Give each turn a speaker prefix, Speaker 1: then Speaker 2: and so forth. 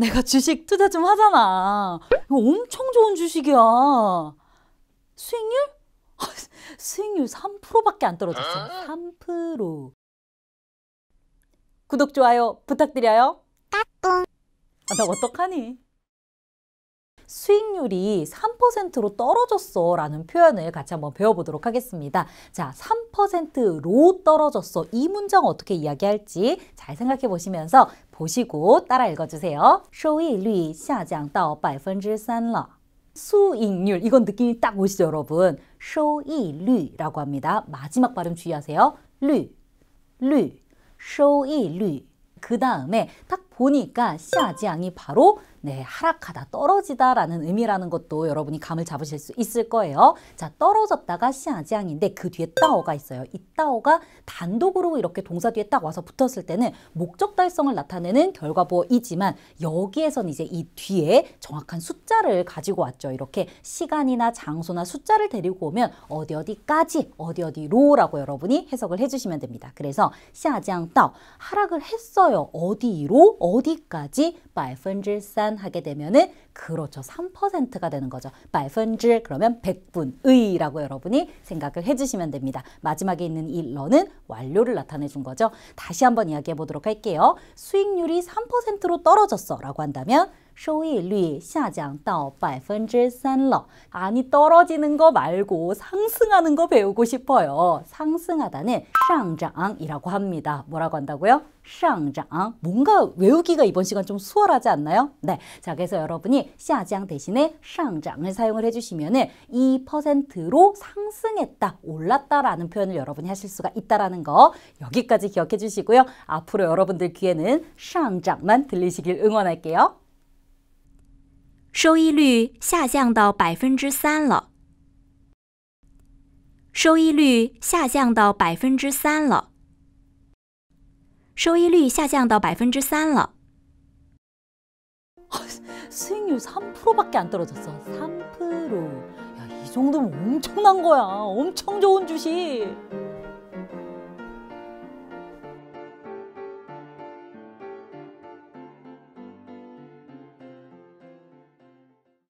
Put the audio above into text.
Speaker 1: 내가 주식 투자 좀 하잖아. 이거 엄청 좋은 주식이야. 수익률? 수익률 3%밖에 안 떨어졌어. 3%. 아. 구독, 좋아요 부탁드려요. 까꿍. 아, 나 어떡하니? 수익률이 3%로 떨어졌어 라는 표현을 같이 한번 배워보도록 하겠습니다. 자, 3%로 떨어졌어. 이 문장 어떻게 이야기할지 잘 생각해 보시면서 보시고 따라 읽어주세요.收益率 下降到3%了. 수익률 이건 느낌이 딱 오시죠 여러분. 收益率라고 합니다. 마지막 발음 주의하세요. 率,率,收益率그 다음에 딱 보니까 下降이 바로 네, 하락하다, 떨어지다라는 의미라는 것도 여러분이 감을 잡으실 수 있을 거예요. 자, 떨어졌다가 시아지앙인데 그 뒤에 따오가 있어요. 이 따오가 단독으로 이렇게 동사 뒤에 딱 와서 붙었을 때는 목적 달성을 나타내는 결과보이지만 여기에선 이제 이 뒤에 정확한 숫자를 가지고 왔죠. 이렇게 시간이나 장소나 숫자를 데리고 오면 어디 어디까지 어디 어디로라고 여러분이 해석을 해주시면 됩니다. 그래서 시아지앙 따오 하락을 했어요. 어디로 어디까지 百分之三 계산하게 되면은 그렇죠. 3%가 되는 거죠. 百分之 그러면 100분의라고 여러분이 생각을 해주시면 됩니다. 마지막에 있는 이 러는 완료를 나타내 준 거죠. 다시 한번 이야기해 보도록 할게요. 수익률이 3%로 떨어졌어 라고 한다면 收益率下降到百分之三了。 아니 떨어지는 거 말고 상승하는 거 배우고 싶어요. 상승하다는 상장이라고 합니다. 뭐라고 한다고요? 상장. 뭔가 외우기가 이번 시간 좀 수월하지 않나요? 네. 자, 그래서 여러분이下장 대신에 상장을 사용을 해주시면은 2%로 상승했다, 올랐다라는 표현을 여러분이 하실 수가 있다라는 거 여기까지 기억해 주시고요. 앞으로 여러분들 귀에는 상장만 들리시길
Speaker 2: 응원할게요. 收益率下降到百分之三了。收益率下降到百分之三了。收益率下降到百分之三了。
Speaker 1: 收益率三밖에안떨어졌 어， 三呀，이정도면엄청난거 야， 엄청좋은주 식。